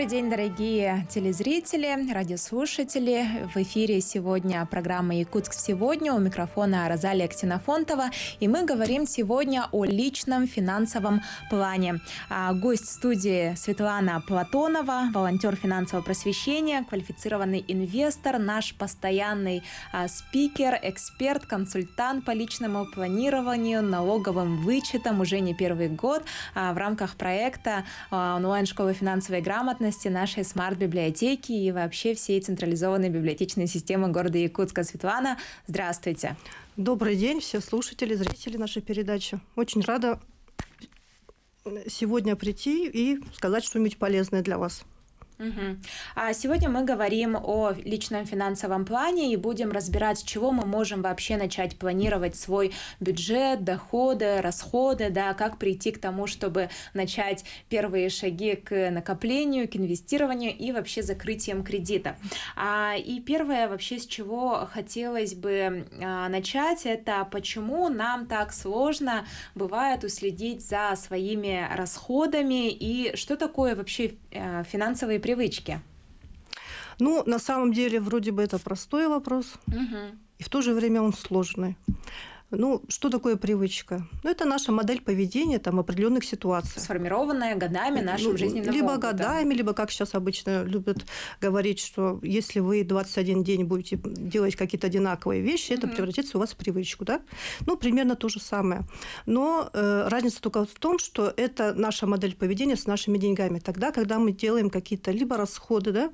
Добрый день, дорогие телезрители, радиослушатели. В эфире сегодня программа «Якутск сегодня». У микрофона Розалия Ксенофонтова. И мы говорим сегодня о личном финансовом плане. А, гость студии Светлана Платонова, волонтер финансового просвещения, квалифицированный инвестор, наш постоянный а, спикер, эксперт, консультант по личному планированию, налоговым вычетам уже не первый год а, в рамках проекта онлайн-школы финансовой грамотности особенности нашей смарт-библиотеки и вообще всей централизованной библиотечной системы города Якутска. Светлана, здравствуйте. Добрый день, все слушатели, зрители нашей передачи. Очень рада сегодня прийти и сказать что-нибудь полезное для вас. Угу. а Сегодня мы говорим о личном финансовом плане и будем разбирать, с чего мы можем вообще начать планировать свой бюджет, доходы, расходы, да, как прийти к тому, чтобы начать первые шаги к накоплению, к инвестированию и вообще закрытием кредита. а И первое вообще, с чего хотелось бы а, начать, это почему нам так сложно бывает уследить за своими расходами и что такое вообще э, финансовые привычки? Ну, на самом деле, вроде бы это простой вопрос, угу. и в то же время он сложный. Ну, что такое привычка? Ну, это наша модель поведения там, определенных ситуаций Сформированная годами э, нашим ну, жизненным Либо опытом. годами, либо, как сейчас обычно любят говорить, что если вы 21 день будете делать какие-то одинаковые вещи, mm это превратится у вас в привычку. Да? Ну, примерно то же самое. Но э, разница только в том, что это наша модель поведения с нашими деньгами. Тогда, когда мы делаем какие-то либо расходы, да,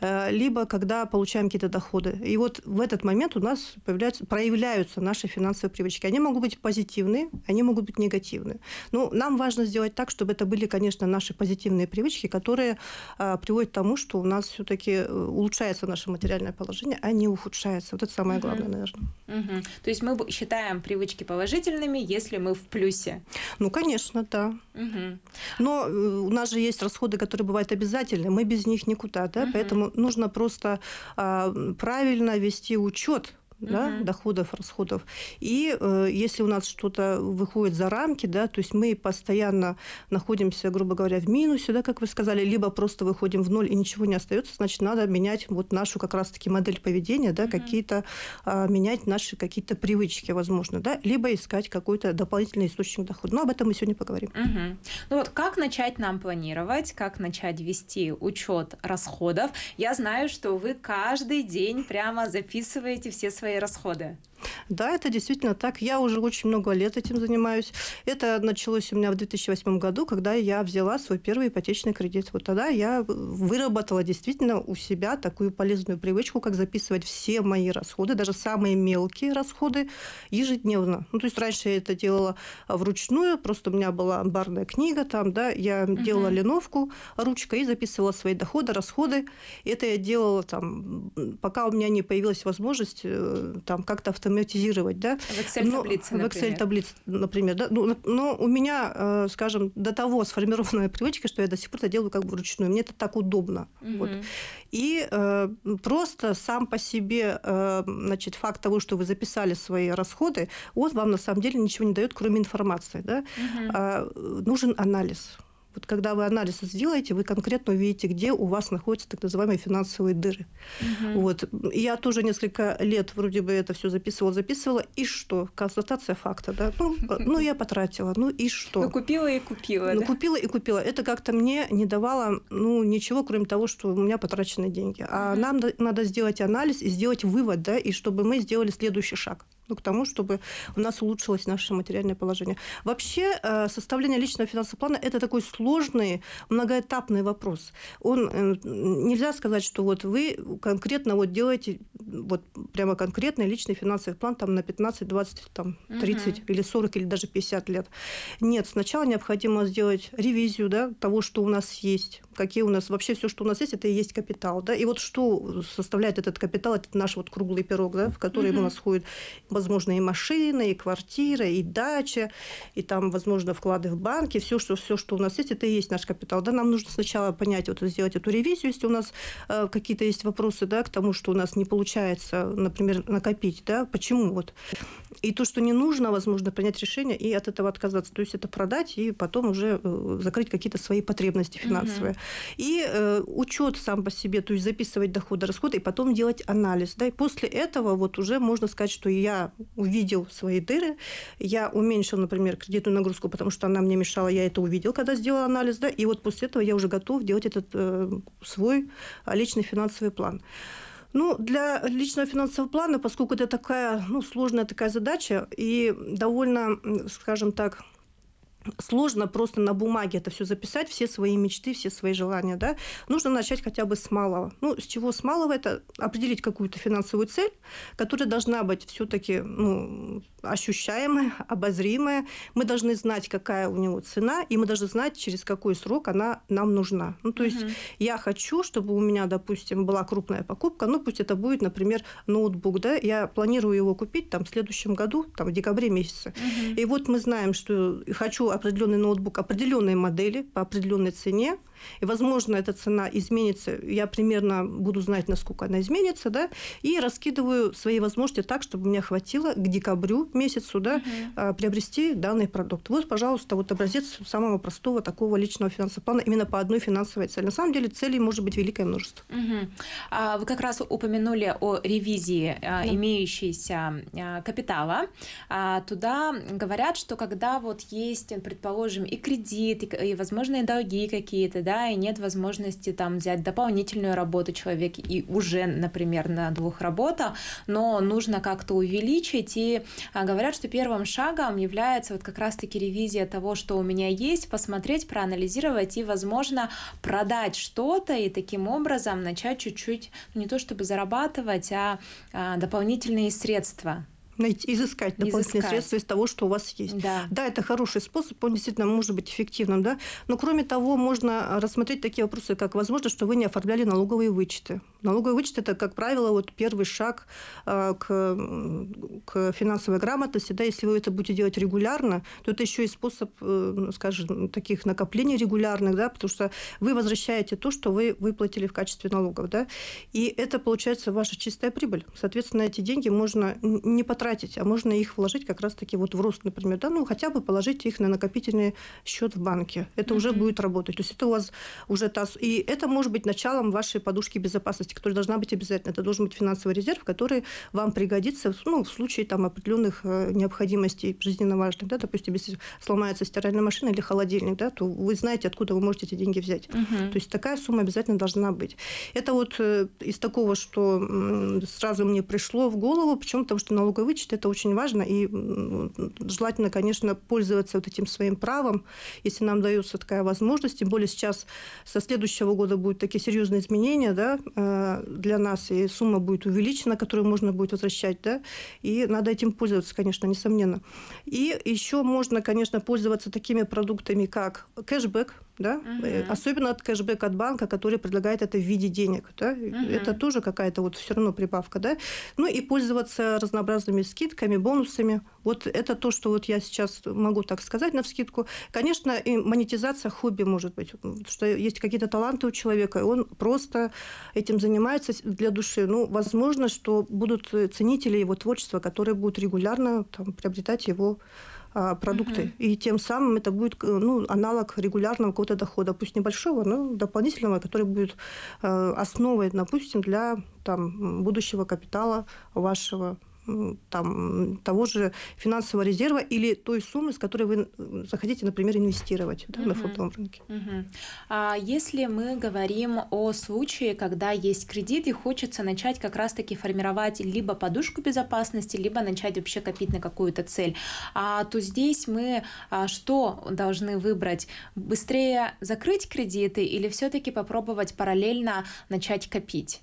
э, либо когда получаем какие-то доходы. И вот в этот момент у нас появляются, проявляются наши финансовые привычки, они могут быть позитивные, они могут быть негативные. Но ну, нам важно сделать так, чтобы это были, конечно, наши позитивные привычки, которые а, приводят к тому, что у нас все-таки э, улучшается наше материальное положение, а не ухудшается. Вот это самое главное, угу. наверное. Угу. То есть мы считаем привычки положительными, если мы в плюсе. Ну, конечно, да. Угу. Но э, у нас же есть расходы, которые бывают обязательны, мы без них никуда, да, угу. поэтому нужно просто а, правильно вести учет угу. да, доходов, расходов. И э, если у нас что-то выходит за рамки, да, то есть мы постоянно находимся, грубо говоря, в минусе, да, как вы сказали, либо просто выходим в ноль и ничего не остается, значит, надо менять вот нашу как раз-таки модель поведения, да, угу. какие-то э, менять наши какие-то привычки, возможно, да, либо искать какой-то дополнительный источник дохода. Но об этом мы сегодня поговорим. Угу. Ну вот как начать нам планировать, как начать вести учет расходов? Я знаю, что вы каждый день прямо записываете все свои свои расходы? Да, это действительно так. Я уже очень много лет этим занимаюсь. Это началось у меня в 2008 году, когда я взяла свой первый ипотечный кредит. Вот тогда я выработала действительно у себя такую полезную привычку, как записывать все мои расходы, даже самые мелкие расходы ежедневно. Ну, то есть раньше я это делала вручную, просто у меня была барная книга там, да, я угу. делала линовку ручкой и записывала свои доходы, расходы. Это я делала там, пока у меня не появилась возможность э, там как-то автоматизировать автоматизировать, да. В Excel-таблице, ну, В Excel-таблице, например, да. Ну, но ну, у меня, э, скажем, до того сформированная привычка, что я до сих пор это делаю как бы вручную. Мне это так удобно. Угу. Вот. И э, просто сам по себе, э, значит, факт того, что вы записали свои расходы, он вам на самом деле ничего не дает, кроме информации, да. Угу. Э, нужен анализ. Вот когда вы анализ сделаете, вы конкретно увидите, где у вас находятся так называемые финансовые дыры. Угу. Вот. Я тоже несколько лет вроде бы это все записывала, записывала. И что? Констатация факта, да? Ну, ну я потратила. Ну и что? Ну, купила и купила. Ну, да? купила и купила. Это как-то мне не давало ну, ничего, кроме того, что у меня потрачены деньги. А угу. нам надо сделать анализ и сделать вывод, да, и чтобы мы сделали следующий шаг ну, к тому, чтобы у нас улучшилось наше материальное положение. Вообще э, составление личного финансового плана – это такой сложный, многоэтапный вопрос. Он, э, нельзя сказать, что вот вы конкретно вот делаете вот прямо конкретный личный финансовый план там на 15, 20, там, 30 угу. или 40 или даже 50 лет. Нет, сначала необходимо сделать ревизию да, того, что у нас есть, какие у нас вообще все, что у нас есть, это и есть капитал, да, и вот что составляет этот капитал, этот наш вот круглый пирог, да, в который mm-hmm. у нас ходят, возможно, и машины, и квартиры, и дача, и там, возможно, вклады в банки, все, что, все, что у нас есть, это и есть наш капитал, да, нам нужно сначала понять, вот сделать эту ревизию, если у нас э, какие-то есть вопросы, да, к тому, что у нас не получается, например, накопить, да, почему вот, и то, что не нужно, возможно, принять решение и от этого отказаться, то есть это продать и потом уже э, закрыть какие-то свои потребности финансовые и э, учет сам по себе, то есть записывать доходы, расходы, и потом делать анализ. Да, и после этого вот уже можно сказать, что я увидел свои дыры, я уменьшил, например, кредитную нагрузку, потому что она мне мешала, я это увидел, когда сделал анализ, да, и вот после этого я уже готов делать этот э, свой личный финансовый план. Ну, для личного финансового плана, поскольку это такая ну, сложная такая задача и довольно, скажем так, сложно просто на бумаге это все записать, все свои мечты, все свои желания, да, нужно начать хотя бы с малого. Ну, с чего с малого? Это определить какую-то финансовую цель, которая должна быть все-таки ну, ощущаемая, обозримая. Мы должны знать, какая у него цена, и мы должны знать, через какой срок она нам нужна. Ну, то есть угу. я хочу, чтобы у меня, допустим, была крупная покупка, ну, пусть это будет, например, ноутбук, да, я планирую его купить там в следующем году, там в декабре месяце. Угу. И вот мы знаем, что хочу определенный ноутбук определенной модели по определенной цене, и, возможно, эта цена изменится. Я примерно буду знать, насколько она изменится, да, и раскидываю свои возможности так, чтобы мне хватило к декабрю месяцу, да, угу. приобрести данный продукт. Вот, пожалуйста, вот образец самого простого такого личного финансового плана именно по одной финансовой цели. На самом деле целей может быть великое множество. Угу. А вы как раз упомянули о ревизии а, да. имеющейся а, капитала. Туда говорят, что когда вот есть, предположим, и кредит, и, возможные долги какие-то, да, да, и нет возможности там взять дополнительную работу человек и уже, например, на двух работах, но нужно как-то увеличить. И а, говорят, что первым шагом является вот как раз-таки ревизия того, что у меня есть, посмотреть, проанализировать и, возможно, продать что-то и таким образом начать чуть-чуть, ну, не то чтобы зарабатывать, а, а дополнительные средства найти, изыскать дополнительные изыскать. средства из того, что у вас есть. Да. да, это хороший способ, он действительно может быть эффективным, да. Но кроме того, можно рассмотреть такие вопросы, как возможно, что вы не оформляли налоговые вычеты. Налоговые вычеты это, как правило, вот первый шаг э, к, к финансовой грамотности. Да, если вы это будете делать регулярно, то это еще и способ, э, ну, скажем, таких накоплений регулярных, да, потому что вы возвращаете то, что вы выплатили в качестве налогов, да, и это получается ваша чистая прибыль. Соответственно, эти деньги можно не потратить тратить, а можно их вложить как раз-таки вот в рост, например, да, ну хотя бы положить их на накопительный счет в банке. Это уже будет работать. То есть это у вас уже та... И это может быть началом вашей подушки безопасности, которая должна быть обязательно. Это должен быть финансовый резерв, который вам пригодится ну, в случае там определенных э, необходимостей жизненно важных. Да, допустим, если сломается стиральная машина или холодильник, да, то вы знаете, откуда вы можете эти деньги взять. mm То есть такая сумма обязательно должна быть. Это вот э, из такого, что сразу мне пришло в голову, почему? Потому что налоговый лечит, это очень важно. И желательно, конечно, пользоваться вот этим своим правом, если нам дается такая возможность. Тем более сейчас со следующего года будут такие серьезные изменения да, э, для нас, и сумма будет увеличена, которую можно будет возвращать. Да, и надо этим пользоваться, конечно, несомненно. И еще можно, конечно, пользоваться такими продуктами, как кэшбэк, да? Угу. Особенно от кэшбэк от банка, который предлагает это в виде денег, да? Угу. Это тоже какая-то вот все равно прибавка, да? Ну и пользоваться разнообразными программами, скидками, бонусами. Вот это то, что вот я сейчас могу так сказать на вскидку. Конечно, и монетизация хобби может быть, что есть какие-то таланты у человека, и он просто этим занимается для души. Ну, возможно, что будут ценители его творчества, которые будут регулярно там, приобретать его а, продукты. Угу. И тем самым это будет э, ну, аналог регулярного какого-то дохода, пусть небольшого, но дополнительного, который будет э, основой, допустим, для там, будущего капитала вашего там, того же финансового резерва или той суммы, с которой вы захотите, например, инвестировать да, угу. на фондовом рынке. Угу. А если мы говорим о случае, когда есть кредит и хочется начать как раз-таки формировать либо подушку безопасности, либо начать вообще копить на какую-то цель, а, то здесь мы а, что должны выбрать? Быстрее закрыть кредиты или все-таки попробовать параллельно начать копить?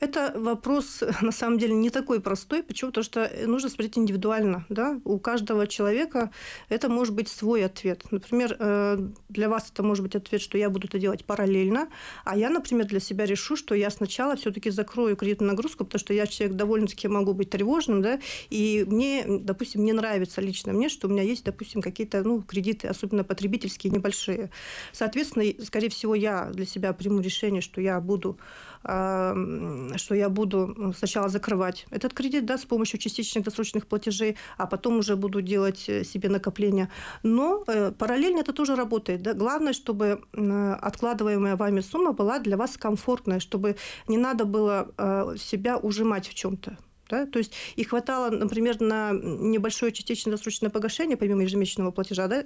Это вопрос, на самом деле, не такой простой. Почему? Потому что нужно смотреть индивидуально. Да? У каждого человека это может быть свой ответ. Например, э, для вас это может быть ответ, что я буду это делать параллельно, а я, например, для себя решу, что я сначала все-таки закрою кредитную нагрузку, потому что я человек довольно-таки могу быть тревожным, да, и мне, допустим, не нравится лично мне, что у меня есть, допустим, какие-то ну, кредиты, особенно потребительские, небольшие. Соответственно, скорее всего, я для себя приму решение, что я буду что я буду сначала закрывать этот кредит да, с помощью частичных досрочных платежей, а потом уже буду делать э, себе накопления. Но э, параллельно это тоже работает. Да? Главное, чтобы откладываемая вами сумма была для вас комфортная, чтобы не надо было э, себя ужимать в чем-то. Да? То есть и хватало, например, на небольшое частичное досрочное погашение, помимо ежемесячного платежа, да,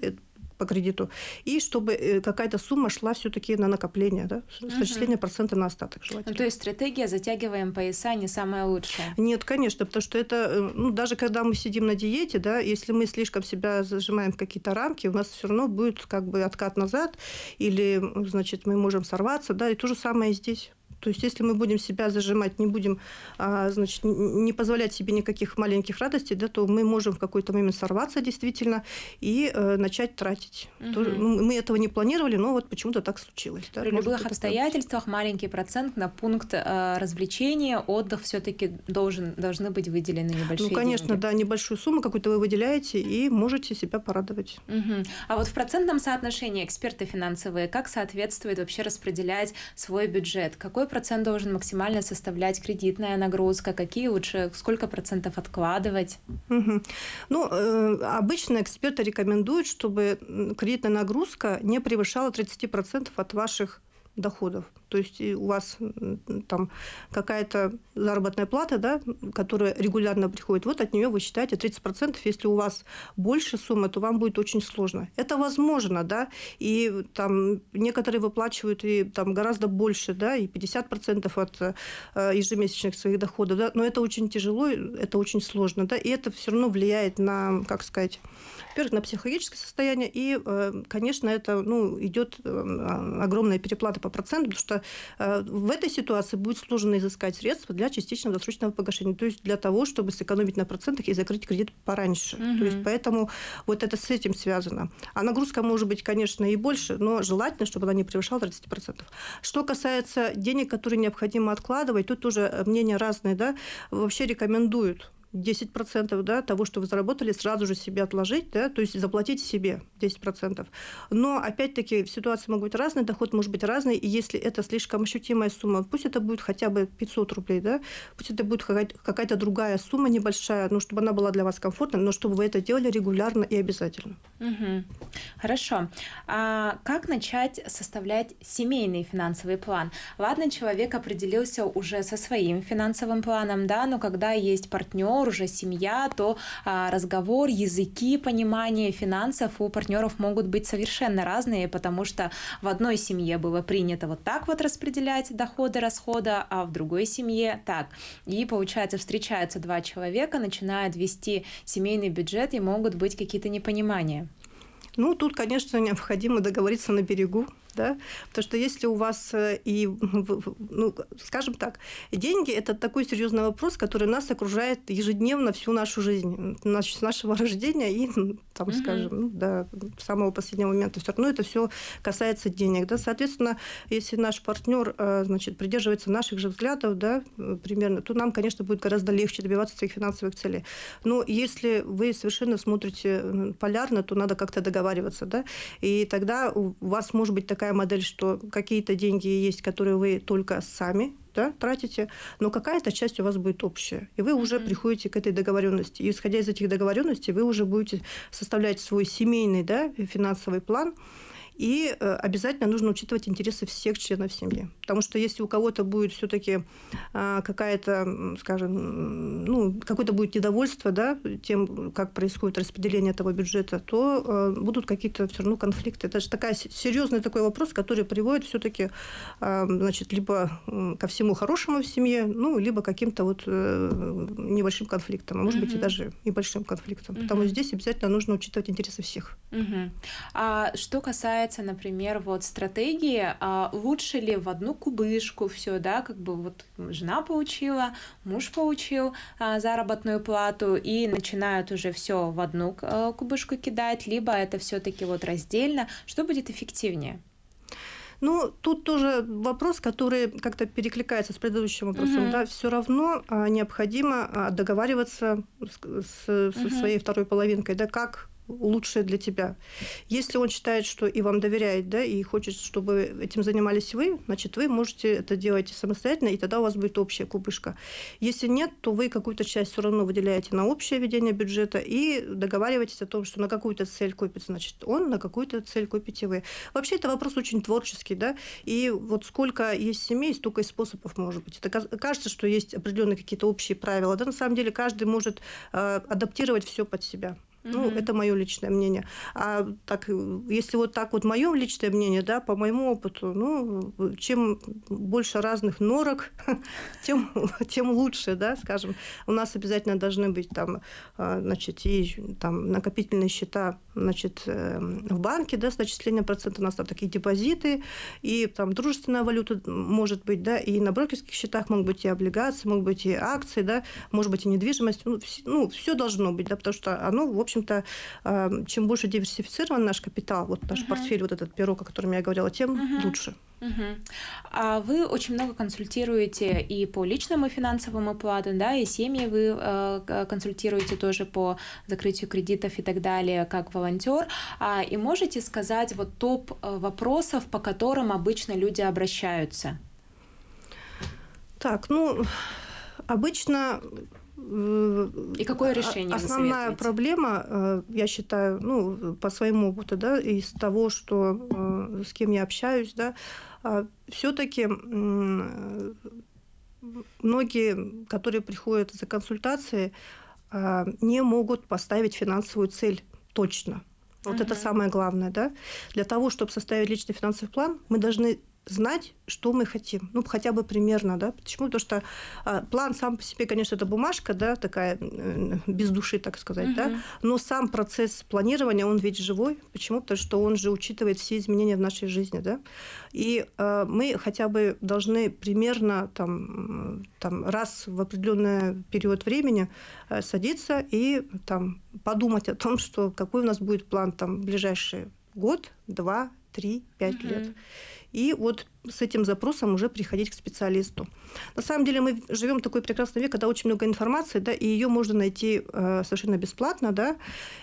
по кредиту, и чтобы э, какая-то сумма шла все-таки на накопление, да, с начисления угу. процента на остаток желательно. Ну, то есть стратегия «затягиваем пояса» не самая лучшая? Нет, конечно, потому что это, э, ну, даже когда мы сидим на диете, да, если мы слишком себя зажимаем в какие-то рамки, у нас все равно будет как бы откат назад, или, значит, мы можем сорваться, да, и то же самое здесь. То есть если мы будем себя зажимать, не будем, а, значит, не позволять себе никаких маленьких радостей, да, то мы можем в какой-то момент сорваться действительно и э, начать тратить. Угу. Тоже, ну, мы этого не планировали, но вот почему-то так случилось. Да, При любых обстоятельствах так. маленький процент на пункт э, развлечения, отдых все-таки должен, должны быть выделены небольшие Ну, конечно, деньги. да, небольшую сумму какую-то вы выделяете и можете себя порадовать. Угу. А вот в процентном соотношении эксперты финансовые как соответствует вообще распределять свой бюджет? Какой процент должен максимально составлять кредитная нагрузка, какие лучше, сколько процентов откладывать? Угу. Ну, э, обычно эксперты рекомендуют, чтобы кредитная нагрузка не превышала 30% от ваших доходов то есть у вас там какая-то заработная плата, да, которая регулярно приходит, вот от нее вы считаете 30%, если у вас больше сумма, то вам будет очень сложно. Это возможно, да, и там некоторые выплачивают и там гораздо больше, да, и 50% от э, ежемесячных своих доходов, да, но это очень тяжело, это очень сложно, да, и это все равно влияет на, как сказать, во-первых, на психологическое состояние, и, э, конечно, это, ну, идет э, огромная переплата по процентам, потому что Э, в этой ситуации будет сложно изыскать средства для частичного досрочного погашения, то есть для того, чтобы сэкономить на процентах и закрыть кредит пораньше. Угу. То есть поэтому вот это с этим связано. А нагрузка может быть, конечно, и больше, но желательно, чтобы она не превышала 30%. Что касается денег, которые необходимо откладывать, тут тоже э, мнения разные, да, вообще рекомендуют 10% да, того, что вы заработали, сразу же себе отложить, да, то есть заплатить себе 10%. Но, опять-таки, ситуации могут быть разные, доход может быть разный, и если это слишком ощутимая сумма, пусть это будет хотя бы 500 рублей, да, пусть это будет какая-то другая сумма небольшая, но ну, чтобы она была для вас комфортной, но чтобы вы это делали регулярно и обязательно. Угу. Хорошо. А как начать составлять семейный финансовый план? Ладно, человек определился уже со своим финансовым планом, да, но когда есть партнер, партнер, уже семья, то а, разговор, языки, понимание финансов у партнеров могут быть совершенно разные, потому что в одной семье было принято вот так вот распределять доходы, расходы, а в другой семье так. И получается, встречаются два человека, начинают вести семейный бюджет, и могут быть какие-то непонимания. Ну, тут, конечно, необходимо договориться на берегу, да, потому что если у вас э, и, ну, скажем так, деньги – это такой серьезный вопрос, который нас окружает ежедневно всю нашу жизнь, с нашего рождения и, там, угу. скажем, ну, до самого последнего момента. Все равно это все касается денег, да, соответственно, если наш партнер, э, значит, придерживается наших же взглядов, да, примерно, то нам, конечно, будет гораздо легче добиваться своих финансовых целей. Но если вы совершенно смотрите полярно, то надо как-то договариваться, да, и тогда у вас может быть такая такая модель, что какие-то деньги есть, которые вы только сами да, тратите, но какая-то часть у вас будет общая. И вы уже mm-hmm. приходите к этой договоренности. И исходя из этих договоренностей, вы уже будете составлять свой семейный да, финансовый план, и э, обязательно нужно учитывать интересы всех членов семьи. Потому что если у кого-то будет все-таки а, какая-то, скажем, ну, какое-то будет недовольство да, тем, как происходит распределение этого бюджета, то э, будут какие-то все равно конфликты. Это же такая, серьезный такой вопрос, который приводит все-таки а, значит, либо ко всему хорошему в семье, ну, либо каким-то вот э, небольшим конфликтом, а может угу. быть и даже небольшим конфликтом. Угу. Потому здесь обязательно нужно учитывать интересы всех. Угу. А что касается касается, например, вот стратегии, а лучше ли в одну кубышку все, да, как бы вот жена получила, муж получил а, заработную плату и начинают уже все в одну а, кубышку кидать, либо это все-таки вот раздельно, что будет эффективнее? Ну, тут тоже вопрос, который как-то перекликается с предыдущим вопросом. Угу. Да, все равно а, необходимо а, договариваться с, с угу. своей второй половинкой. Да, как лучшее для тебя. Если он считает, что и вам доверяет, да, и хочет, чтобы этим занимались вы, значит, вы можете это делать самостоятельно, и тогда у вас будет общая кубышка. Если нет, то вы какую-то часть все равно выделяете на общее ведение бюджета и договариваетесь о том, что на какую-то цель купится, значит, он, на какую-то цель купите вы. Вообще, это вопрос очень творческий, да, и вот сколько есть семей, столько и способов может быть. Это кажется, что есть определенные какие-то общие правила, да, на самом деле каждый может э, адаптировать все под себя. Угу. Ну, это мое личное мнение. А так, если вот так вот мое личное мнение, да, по моему опыту, ну, чем больше разных норок, тем, тем лучше, да, скажем. У нас обязательно должны быть там, а, значит, и там накопительные счета, значит, эм, в банке, да, с начислением процента, у нас там такие депозиты, и там дружественная валюта может быть, да, и на брокерских счетах могут быть и облигации, могут быть и акции, да, может быть и недвижимость, ну, все, ну, все должно быть, да, потому что оно, в общем общем-то, эм, чем больше диверсифицирован наш капитал, вот наш uh-huh. портфель, вот этот пирог, о котором я говорила, тем uh-huh. лучше. uh А вы очень много консультируете и по личному финансовому плану, да, и семьи вы э, консультируете тоже по закрытию кредитов и так далее, как волонтер. А, и можете сказать вот топ э, вопросов, по которым обычно люди обращаются? Так, ну, обычно и какое э, решение? Основная проблема, э, я считаю, ну, по своему опыту, да, из того, что э, с кем я общаюсь, да, все-таки многие, которые приходят за консультацией, не могут поставить финансовую цель точно. Вот угу. это самое главное, да. Для того, чтобы составить личный финансовый план, мы должны знать, что мы хотим. Ну, хотя бы примерно, да. Почему? Потому что э, план сам по себе, конечно, это бумажка, да, такая э, без души, так сказать, угу. да. Но сам процесс планирования, он ведь живой. Почему? Потому что он же учитывает все изменения в нашей жизни, да. И э, мы хотя бы должны примерно там, там раз в определенный период времени э, садиться и там подумать о том, что какой у нас будет план там ближайший год, два, три, 5 угу. лет. И вот с этим запросом уже приходить к специалисту. На самом деле мы живем в такой прекрасный век, когда очень много информации, да, и ее можно найти э, совершенно бесплатно, да,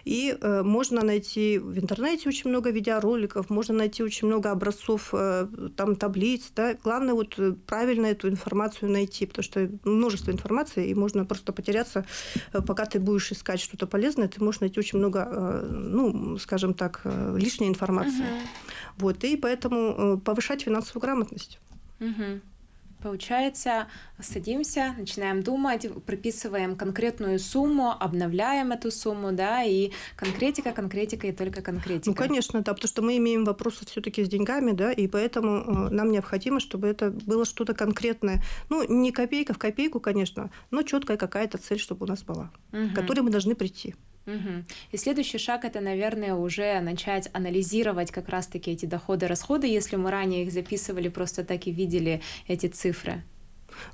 и э, можно найти в интернете очень много видеороликов, можно найти очень много образцов, э, там таблиц, да. Главное вот э, правильно эту информацию найти, потому что множество информации, и можно просто потеряться, э, пока ты будешь искать что-то полезное, ты можешь найти очень много, э, ну, скажем так, э, лишней информации. Uh-huh. Вот, и поэтому э, повышать финансовую грамотность. Угу. Получается, садимся, начинаем думать, прописываем конкретную сумму, обновляем эту сумму, да, и конкретика, конкретика и только конкретика. Ну, конечно, да, потому что мы имеем вопросы все-таки с деньгами, да, и поэтому э, нам необходимо, чтобы это было что-то конкретное. Ну, не копейка в копейку, конечно, но четкая какая-то цель, чтобы у нас была, угу. к которой мы должны прийти. Угу. И следующий шаг это, наверное, уже начать анализировать как раз-таки эти доходы-расходы, если мы ранее их записывали, просто так и видели эти цифры.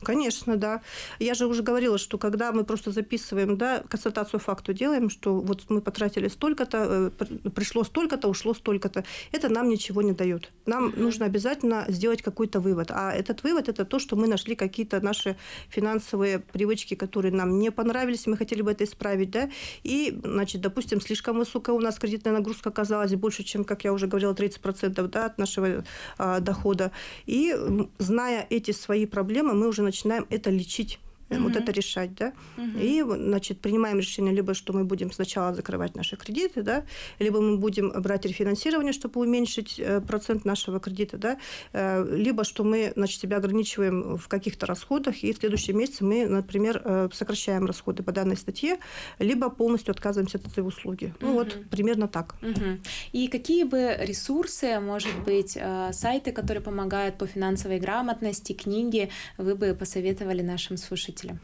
Конечно, да. Я же уже говорила, что когда мы просто записываем, да, констатацию факту делаем, что вот мы потратили столько-то, э, пришло столько-то, ушло столько-то, это нам ничего не дает. Нам нужно обязательно сделать какой-то вывод. А этот вывод – это то, что мы нашли какие-то наши финансовые привычки, которые нам не понравились, мы хотели бы это исправить, да, и, значит, допустим, слишком высокая у нас кредитная нагрузка оказалась больше, чем, как я уже говорила, 30% да, от нашего а, дохода. И зная эти свои проблемы, мы мы уже начинаем это лечить угу. вот это решать, да. Угу. И, значит, принимаем решение либо, что мы будем сначала закрывать наши кредиты, да, либо мы будем брать рефинансирование, чтобы уменьшить э, процент нашего кредита, да, э, либо, что мы, значит, себя ограничиваем в каких-то расходах, и в следующем месяце мы, например, э, сокращаем расходы по данной статье, либо полностью отказываемся от этой услуги. Ну вот, примерно так. Угу. И какие бы ресурсы, может быть, сайты, которые помогают по финансовой грамотности, книги, вы бы посоветовали нашим слушателям? предпринимателя?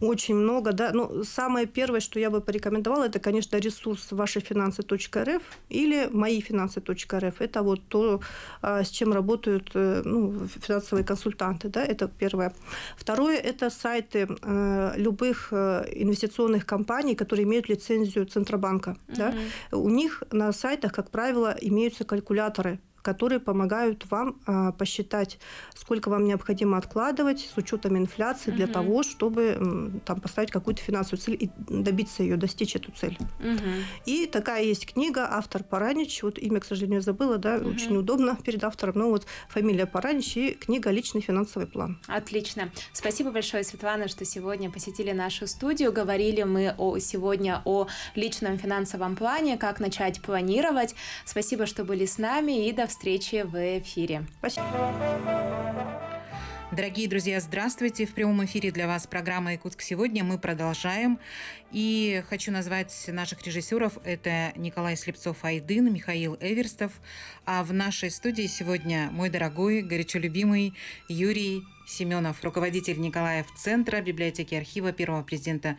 Очень много, да. Ну, самое первое, что я бы порекомендовала, это, конечно, ресурс вашифинансы.рф или моифинансы.рф. Это вот то, а, с чем работают э, ну, финансовые консультанты, да, это первое. Второе – это сайты э, любых э, инвестиционных компаний, которые имеют лицензию Центробанка. Mm-hmm. Да. У них на сайтах, как правило, имеются калькуляторы которые помогают вам а, посчитать, сколько вам необходимо откладывать с учетом инфляции угу. для того, чтобы там поставить какую-то финансовую цель и добиться ее, достичь эту цель. Угу. И такая есть книга автор Паранич, вот имя, к сожалению, забыла, да, угу. очень удобно перед автором, но ну вот фамилия Паранич и книга «Личный финансовый план». Отлично. Спасибо большое, Светлана, что сегодня посетили нашу студию. Говорили мы о, сегодня о личном финансовом плане, как начать планировать. Спасибо, что были с нами и до встречи в эфире. Спасибо. Дорогие друзья, здравствуйте. В прямом эфире для вас программа «Якутск сегодня». Мы продолжаем. И хочу назвать наших режиссеров. Это Николай Слепцов-Айдын, Михаил Эверстов. А в нашей студии сегодня мой дорогой, горячо любимый Юрий Семенов, руководитель Николаев Центра библиотеки архива первого президента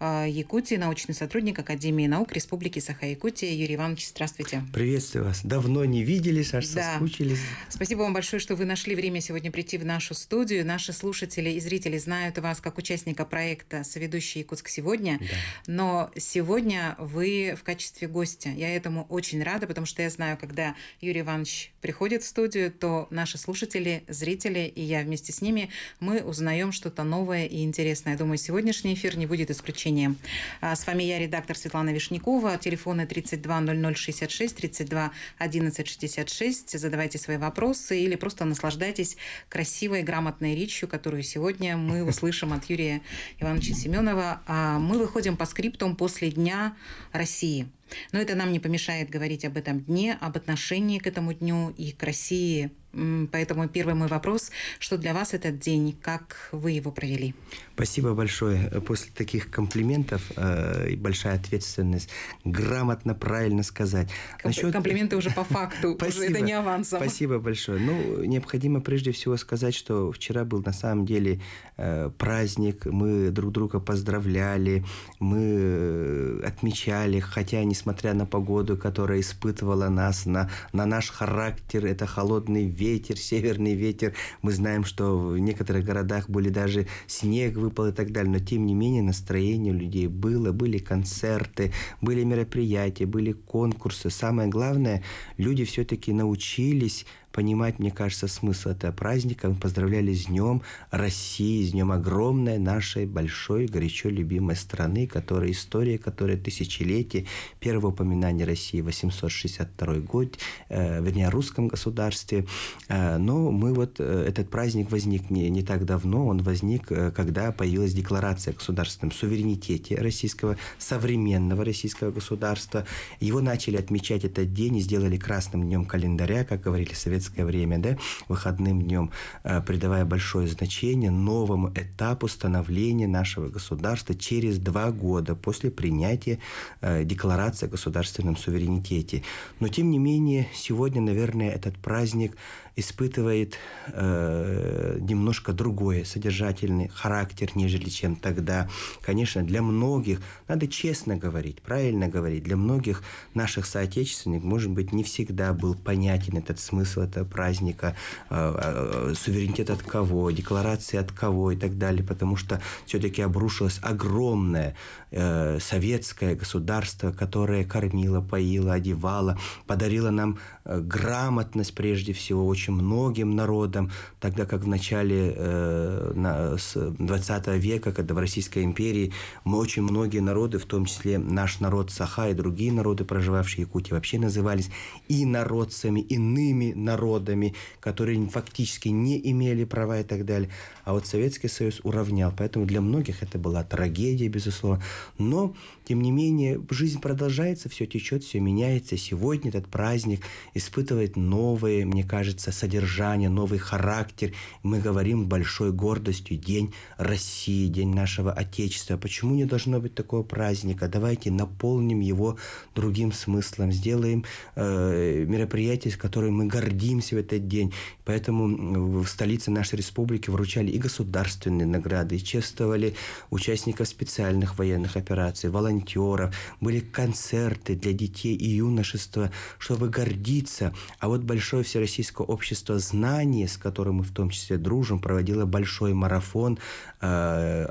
а, Якутии, научный сотрудник Академии наук Республики Саха-Якутия Юрий Иванович. Здравствуйте. Приветствую вас. Давно не виделись, аж да. соскучились. Спасибо вам большое, что вы нашли время сегодня прийти в нашу студию. Наши слушатели и зрители знают вас как участника проекта «Соведущий Якутск сегодня», да. но сегодня вы в качестве гостя. Я этому очень рада, потому что я знаю, когда Юрий Иванович приходит в студию, то наши слушатели, зрители и я вместе с ними, мы узнаем что-то новое и интересное. Я думаю, сегодняшний эфир не будет исключением обучением. А, с вами я, редактор Светлана Вишнякова. Телефоны 32 0066, 32 11 66. Задавайте свои вопросы или просто наслаждайтесь красивой, грамотной речью, которую сегодня мы услышим от Юрия Ивановича Семенова. А, мы выходим по скриптам после Дня России. Но это нам не помешает говорить об этом дне, об отношении к этому дню и к России Поэтому первый мой вопрос, что для вас этот день, как вы его провели? Спасибо большое. После таких комплиментов э, большая ответственность. Грамотно, правильно сказать. Ком- Насчет... Комплименты уже по факту, уже это не авансом. Спасибо большое. Ну, необходимо прежде всего сказать, что вчера был на самом деле э, праздник, мы друг друга поздравляли, мы э, отмечали, хотя, несмотря на погоду, которая испытывала нас, на, на наш характер, это холодный вечер, ветер, северный ветер. Мы знаем, что в некоторых городах были даже снег выпал и так далее. Но тем не менее настроение у людей было. Были концерты, были мероприятия, были конкурсы. Самое главное, люди все-таки научились понимать, мне кажется, смысл этого праздника. Мы поздравляли с Днем России, с Днем огромной нашей большой, горячо любимой страны, которая история, которая тысячелетие. Первое упоминание России 862 год, э, вернее, о русском государстве. Э, но мы вот, э, этот праздник возник не, не так давно, он возник, э, когда появилась декларация о государственном суверенитете российского, современного российского государства. Его начали отмечать этот день и сделали красным днем календаря, как говорили советские советское время, да, выходным днем, э, придавая большое значение новому этапу становления нашего государства через два года после принятия э, декларации о государственном суверенитете. Но, тем не менее, сегодня, наверное, этот праздник – испытывает э, немножко другое содержательный характер, нежели чем тогда. Конечно, для многих, надо честно говорить, правильно говорить, для многих наших соотечественников, может быть, не всегда был понятен этот смысл этого праздника, э, э, суверенитет от кого, декларации от кого и так далее, потому что все-таки обрушилось огромное э, советское государство, которое кормило, поило, одевало, подарило нам э, грамотность прежде всего, очень присущи многим народам, тогда как в начале э, на, с 20 века, когда в Российской империи очень многие народы, в том числе наш народ Саха и другие народы, проживавшие в Якутии, вообще назывались и народцами, иными народами, которые фактически не имели права и так далее. А вот Советский Союз уравнял. Поэтому для многих это была трагедия, безусловно. Но тем не менее, жизнь продолжается, все течет, все меняется. Сегодня этот праздник испытывает новое, мне кажется, содержание, новый характер. Мы говорим большой гордостью День России, День нашего Отечества. Почему не должно быть такого праздника? Давайте наполним его другим смыслом, сделаем э, мероприятие, с которым мы гордимся в этот день. Поэтому в столице нашей республики вручали и государственные награды, и чествовали участников специальных военных операций, волонтеров, волонтеров, были концерты для детей и юношества, чтобы гордиться. А вот Большое Всероссийское общество знаний, с которым мы в том числе дружим, проводило большой марафон, э,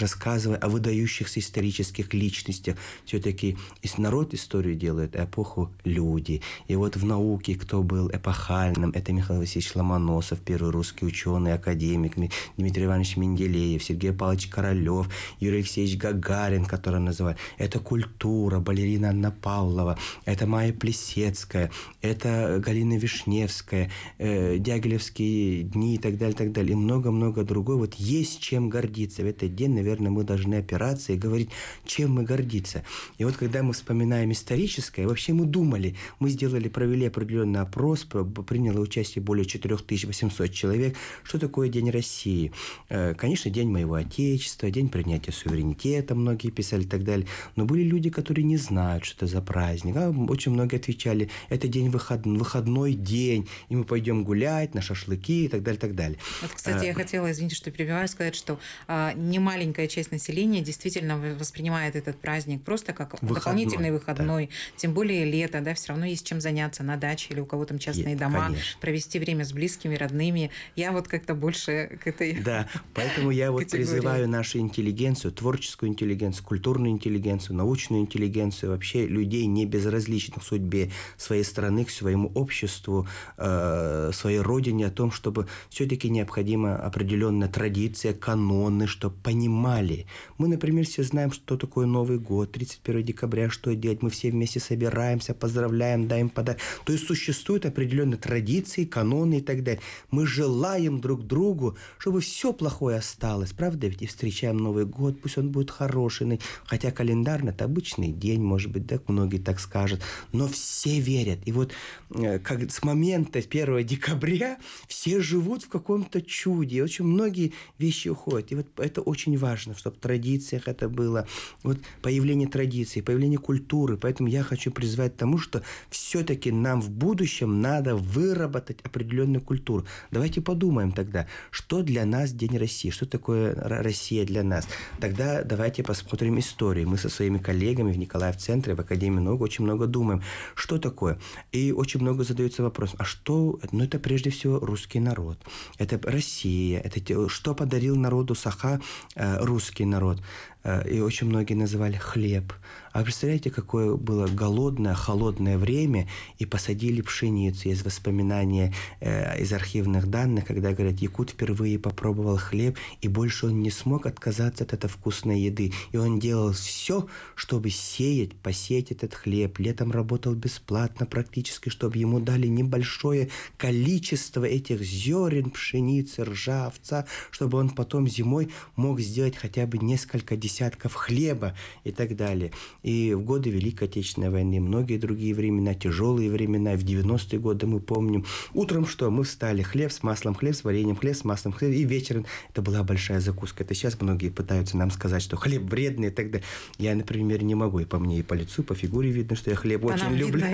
рассказывая о выдающихся исторических личностях. Все-таки народ историю делает, эпоху люди. И вот в науке кто был эпохальным, это Михаил Васильевич Ломоносов, первый русский ученый, академик, Дмитрий Иванович Менделеев, Сергей Павлович Королев, Юрий Алексеевич Гагарин, который называл Морозова, это культура, балерина Анна Павлова, это Майя Плесецкая, это э, Галина Вишневская, э, Дягилевские дни и так далее, так далее, и много-много другого. Вот есть чем гордиться. В этот день, наверное, мы должны опираться и говорить, чем мы гордиться. И вот когда мы вспоминаем историческое, вообще мы думали, мы сделали, провели определенный опрос, приняло участие более 4800 человек, что такое День России. Э, конечно, День моего Отечества, День принятия суверенитета, многие писали тогда цель. Но были люди, которые не знают, что это за праздник. А очень многие отвечали, это день выход, выходной день, и мы пойдем гулять на шашлыки и так далее, так далее. Вот, кстати, а, я хотела, извините, что перебиваю, сказать, что а, немаленькая часть населения действительно воспринимает этот праздник просто как выходной, дополнительный выходной. Да. Тем более лето, да, все равно есть чем заняться на даче или у кого там частные Нет, дома, конечно. провести время с близкими, родными. Я вот как-то больше к этой Да, поэтому я вот призываю нашу интеллигенцию, творческую интеллигенцию, культурную интеллигенцию, интеллигенцию, научную интеллигенцию, вообще людей не безразличных судьбе своей страны, к своему обществу, э, своей родине, о том, чтобы все-таки необходима определенная традиция, каноны, чтобы понимали. Мы, например, все знаем, что такое Новый год, 31 декабря, что делать, мы все вместе собираемся, поздравляем, даем подарок. То есть существуют определенные традиции, каноны и так далее. Мы желаем друг другу, чтобы все плохое осталось, правда? Ведь и встречаем Новый год, пусть он будет хороший, хотя календарно, это обычный день, может быть, да, многие так скажут, но все верят. И вот э, как с момента 1 декабря все живут в каком-то чуде, очень многие вещи уходят. И вот это очень важно, чтобы в традициях это было. Вот появление традиции, появление культуры. Поэтому я хочу призвать к тому, что все-таки нам в будущем надо выработать определенную культуру. Давайте подумаем тогда, что для нас День России, что такое Россия для нас. Тогда давайте посмотрим историю и мы со своими коллегами в Николаев центре, в Академии наук очень много думаем, что такое. И очень много задается вопрос, а что? Ну, это прежде всего русский народ. Это Россия. Это что подарил народу Саха э, русский народ. Э, и очень многие называли хлеб, а представляете, какое было голодное, холодное время, и посадили пшеницу из воспоминания, э, из архивных данных, когда, говорят, Якут впервые попробовал хлеб, и больше он не смог отказаться от этой вкусной еды. И он делал все, чтобы сеять, посеять этот хлеб. Летом работал бесплатно практически, чтобы ему дали небольшое количество этих зерен, пшеницы, ржавца, чтобы он потом зимой мог сделать хотя бы несколько десятков хлеба и так далее. И в годы Великой Отечественной войны, многие другие времена, тяжелые времена, в 90-е годы мы помним. Утром что? Мы встали, хлеб с маслом, хлеб с вареньем, хлеб с маслом, хлеб. И вечером это была большая закуска. Это сейчас многие пытаются нам сказать, что хлеб вредный и так далее. Я, например, не могу. И по мне, и по лицу, и по фигуре видно, что я хлеб по очень люблю.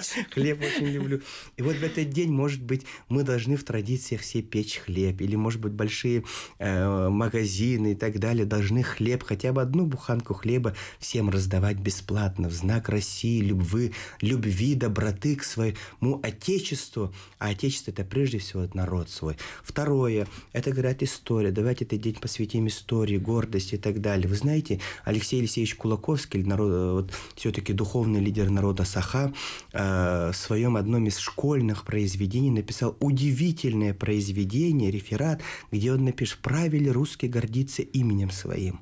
хлеб очень люблю. И вот в этот день, может быть, мы должны в традициях все печь хлеб. Или, может быть, большие э, магазины и так далее должны хлеб, хотя бы одну буханку хлеба всем раздавать давать бесплатно в знак России, любви, любви, доброты к своему Отечеству. А Отечество – это прежде всего народ свой. Второе – это, говорят, история. Давайте этот день посвятим истории, гордости и так далее. Вы знаете, Алексей Алексеевич Кулаковский, народ, э, вот, все-таки духовный лидер народа Саха, э, в своем одном из школьных произведений написал удивительное произведение, реферат, где он напишет «Правили русский гордиться именем своим».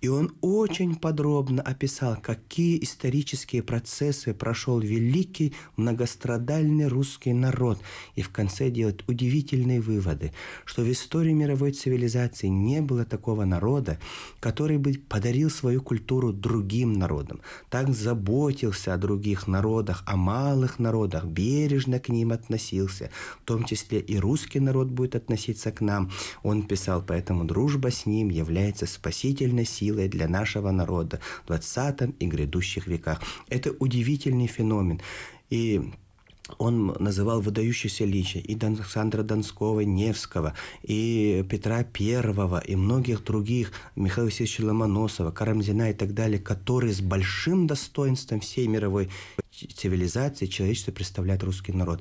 И он очень подробно описал, какие исторические процессы прошел великий многострадальный русский народ. И в конце делает удивительные выводы, что в истории мировой цивилизации не было такого народа, который бы подарил свою культуру другим народам, так заботился о других народах, о малых народах, бережно к ним относился. В том числе и русский народ будет относиться к нам. Он писал, поэтому дружба с ним является спасительной силой силой для нашего народа в 20 и грядущих веках. Это удивительный феномен. И он называл выдающиеся личи и Александра Донского, Невского, и Петра Первого, и многих других, Михаила Васильевича Ломоносова, Карамзина и так далее, которые с большим достоинством всей мировой цивилизации, человечества представляют русский народ.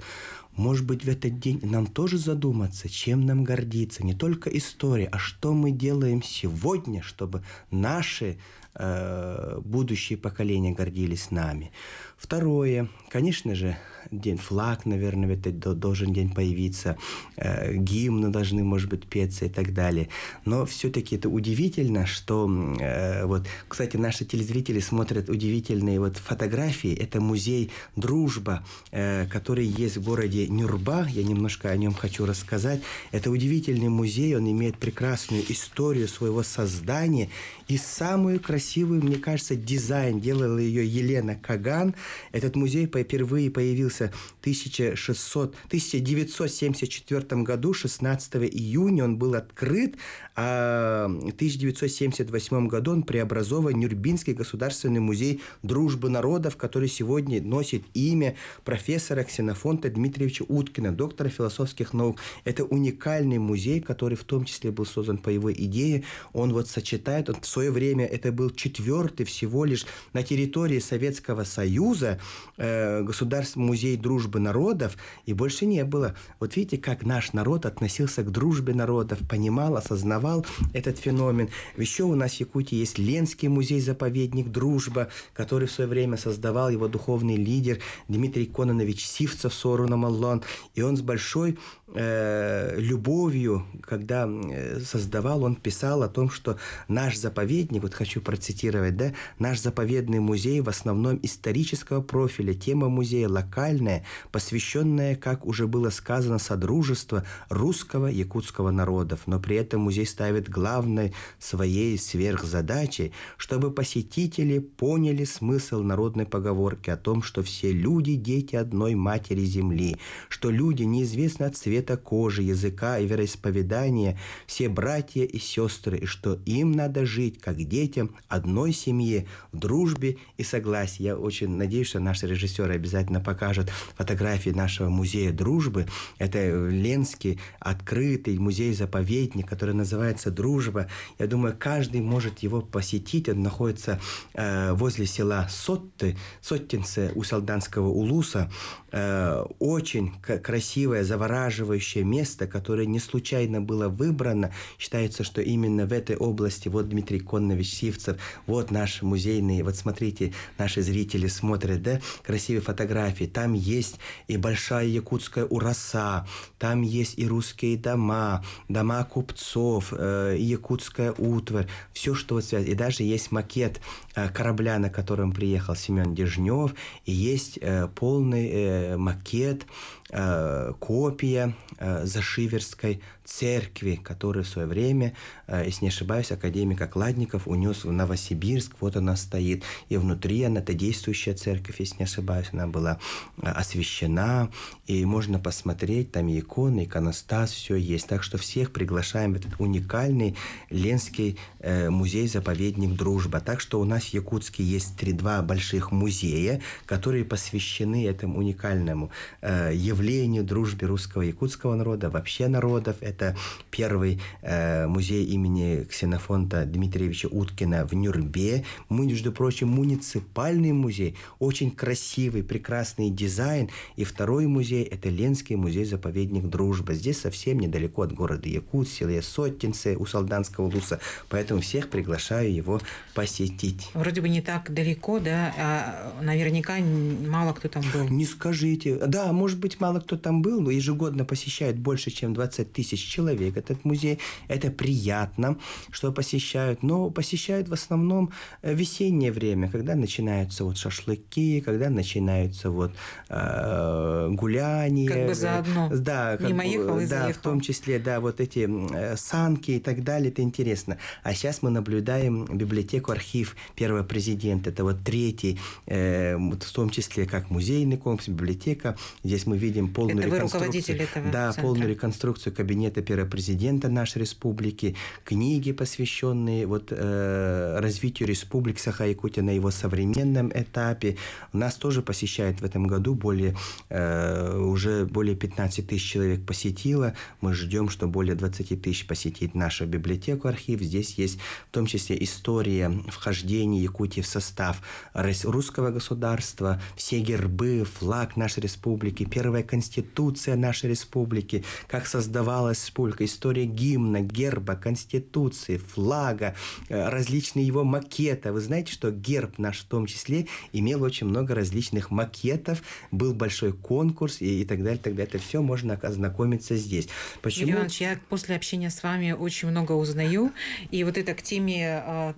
Может быть, в этот день нам тоже задуматься, чем нам гордиться. Не только история, а что мы делаем сегодня, чтобы наши э, будущие поколения гордились нами. Второе, конечно же, день флаг, наверное, это должен день появиться, э, гимны должны, может быть, петься и так далее. Но все-таки это удивительно, что э, вот, кстати, наши телезрители смотрят удивительные вот фотографии. Это музей «Дружба», э, который есть в городе Нюрба. Я немножко о нем хочу рассказать. Это удивительный музей, он имеет прекрасную историю своего создания и самую красивую, мне кажется, дизайн делала ее Елена Каган. Этот музей впервые появился родился в 1600, 1974 году, 16 июня он был открыт, а в 1978 году он преобразован Нюрбинский государственный музей дружбы народов, который сегодня носит имя профессора Ксенофонта Дмитриевича Уткина, доктора философских наук. Это уникальный музей, который в том числе был создан по его идее. Он вот сочетает, он в свое время это был четвертый всего лишь на территории Советского Союза э, государственный музей людей дружбы народов, и больше не было. Вот видите, как наш народ относился к дружбе народов, понимал, осознавал этот феномен. Еще у нас в Якутии есть Ленский музей-заповедник «Дружба», который в свое время создавал его духовный лидер Дмитрий Кононович Сивцев Соруна И он с большой э, любовью, когда э, создавал, он писал о том, что наш заповедник, вот хочу процитировать, да, наш заповедный музей в основном исторического профиля, тема музея локальная, национальное, посвященное, как уже было сказано, Содружество русского якутского народов, но при этом музей ставит главной своей сверхзадачей, чтобы посетители поняли смысл народной поговорки о том, что все люди – дети одной матери земли, что люди неизвестны от цвета кожи, языка и вероисповедания, все братья и сестры, и что им надо жить, как детям, одной семьи в дружбе и согласии. Я очень надеюсь, что наши режиссеры обязательно покажут фотографии нашего музея дружбы. Это э, Ленский открытый музей-заповедник, который называется «Дружба». Я думаю, каждый может его посетить. Он находится э, возле села Сотты, Соттинце у Солданского улуса. Э, очень красивое, завораживающее место, которое не случайно было выбрано. Считается, что именно в этой области, вот Дмитрий Коннович Сивцев, вот наш музейный, вот смотрите, наши зрители смотрят, да, красивые фотографии. Там там есть и большая якутская ураса, там есть и русские дома, дома купцов, э, и якутская утварь, все, что вот связано. И даже есть макет э, корабля, на котором приехал Семен Дежнев, и есть э, полный макет Э, копия э, Зашиверской церкви, которую в свое время, э, если не ошибаюсь, академик Окладников унес в Новосибирск, вот она стоит, и внутри она, это действующая церковь, если не ошибаюсь, она была освящена, и можно посмотреть, там и иконы, иконостас, все есть. Так что всех приглашаем в этот уникальный Ленский музей-заповедник «Дружба». Так что у нас в Якутске есть три-два больших музея, которые посвящены этому уникальному э, явлению, дружбе русского и якутского народа, вообще народов. Это первый э, музей имени Ксенофонта Дмитриевича Уткина в Нюрбе. Мы, между прочим, муниципальный музей, очень красивый, прекрасный дизайн. И второй музей – это Ленский музей-заповедник «Дружба». Здесь совсем недалеко от города Якут, селе Сотинце, у Солданского Луса. Поэтому всех приглашаю его посетить. Вроде бы не так далеко, да? А наверняка мало кто там был. Не скажите. Да, может быть, мало мало кто там был, но ежегодно посещают больше, чем 20 тысяч человек этот музей. Это приятно, что посещают, но посещают в основном э, весеннее время, когда начинаются вот шашлыки, когда начинаются вот э, гуляния. Как бы заодно. Да, как Мимо ехал и да, в том числе, да, вот эти э, санки и так далее, это интересно. А сейчас мы наблюдаем библиотеку-архив первого президента, это вот третий, э, в том числе как музейный комплекс, библиотека. Здесь мы видим проводим полную это реконструкцию. этого да, центра. полную реконструкцию кабинета первого президента нашей республики, книги, посвященные вот э, развитию республик Саха-Якутия на его современном этапе. Нас тоже посещает в этом году более э, уже более 15 тысяч человек посетило. Мы ждем, что более 20 тысяч посетит нашу библиотеку, архив. Здесь есть в том числе история вхождения Якутии в состав русского государства, все гербы, флаг нашей республики, первая Конституция нашей республики, как создавалась республика, история гимна, герба, Конституции, флага, э, различные его макеты. Вы знаете, что герб наш в том числе имел очень много различных макетов, был большой конкурс и, и так далее, и так далее. Это все можно ознакомиться здесь. Почему? Ильич, я после общения с вами очень много узнаю, и вот это к теме э,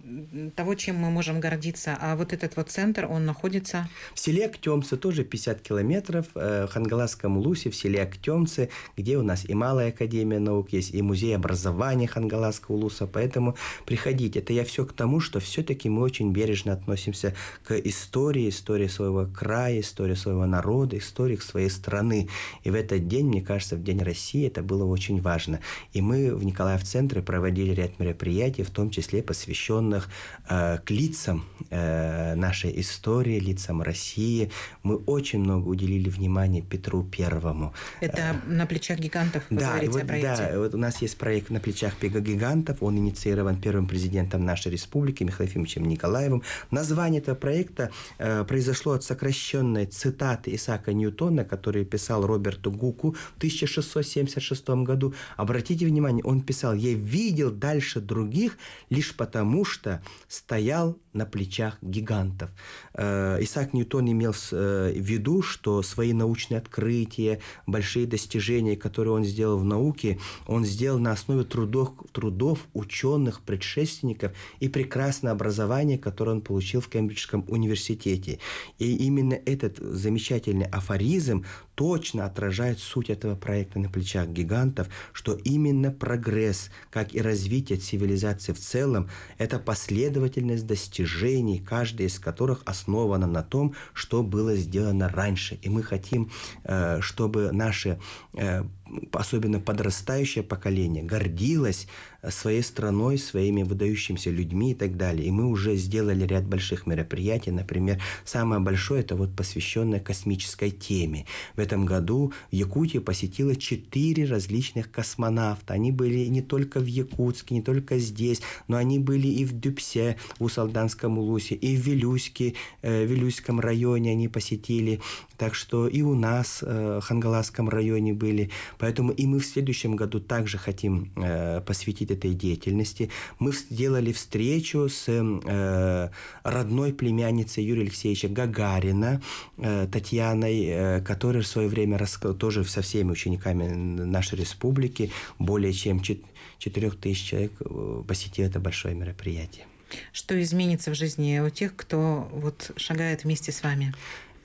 того, чем мы можем гордиться. А вот этот вот центр, он находится? В селе Актемса, тоже 50 километров, э, Хангалас Кемеровском Лусе, в селе Актемцы, где у нас и Малая Академия наук есть, и Музей образования Хангаласского Луса. Поэтому приходите. Это я все к тому, что все-таки мы очень бережно относимся к истории, истории своего края, истории своего народа, истории своей страны. И в этот день, мне кажется, в День России это было очень важно. И мы в Николаев-центре проводили ряд мероприятий, в том числе посвященных э, к лицам э, нашей истории, лицам России. Мы очень много уделили внимания Петру Первому. Это э, на плечах гигантов вы да, вот, о Да, вот у нас есть проект «На плечах гигантов». Он инициирован первым президентом нашей республики Михаилом Ефимовичем Николаевым. Название этого проекта э, произошло от сокращенной цитаты Исаака Ньютона, который писал Роберту Гуку в 1676 году. Обратите внимание, он писал «Я видел дальше других лишь потому, что стоял на плечах гигантов». Э, Исаак Ньютон имел э, в виду, что свои научные открытия открытия, большие достижения, которые он сделал в науке, он сделал на основе трудов, трудов ученых, предшественников и прекрасное образование, которое он получил в Кембриджском университете. И именно этот замечательный афоризм точно отражает суть этого проекта на плечах гигантов, что именно прогресс, как и развитие цивилизации в целом, это последовательность достижений, каждая из которых основана на том, что было сделано раньше. И мы хотим э, Э, чтобы наши э, особенно подрастающее поколение, гордилось э, своей страной, своими выдающимися людьми и так далее. И мы уже сделали ряд больших мероприятий. Например, самое большое – это вот посвященное космической теме. В этом году в Якутии посетило четыре различных космонавта. Они были не только в Якутске, не только здесь, но они были и в Дюпсе, в Усалданском Улусе, и в Вилюске, э, в Вилюйском районе они посетили. Так что и у нас э, в Хангаласском районе были. Поэтому и мы в следующем году также хотим э, посвятить этой деятельности. Мы сделали встречу с э, родной племянницей Юрия Алексеевича Гагарина, э, Татьяной, э, которая в свое время рассказала, тоже со всеми учениками нашей республики, более чем 4 тысяч человек э, посетила это большое мероприятие. Что изменится в жизни у тех, кто вот шагает вместе с вами?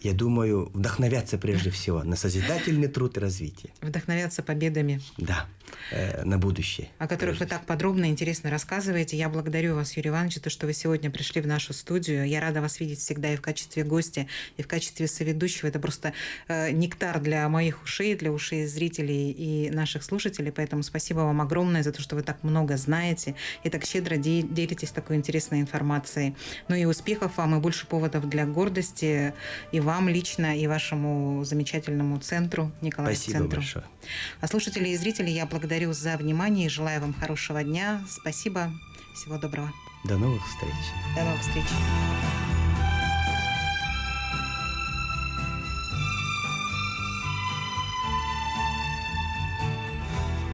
я думаю, вдохновятся прежде всего на созидательный труд и развитие. Вдохновятся победами. Да, э, на будущее. О которых вы так подробно и интересно рассказываете. Я благодарю вас, Юрий Иванович, то, что вы сегодня пришли в нашу студию. Я рада вас видеть всегда и в качестве гостя, и в качестве соведущего. Это просто э, нектар для моих ушей, для ушей зрителей и наших слушателей. Поэтому спасибо вам огромное за то, что вы так много знаете и так щедро де- делитесь такой интересной информацией. Ну и успехов вам, и больше поводов для гордости и вам лично и вашему замечательному центру, Николаю Спасибо центру. большое. А слушатели и зрители я благодарю за внимание и желаю вам хорошего дня. Спасибо. Всего доброго. До новых встреч. До новых встреч.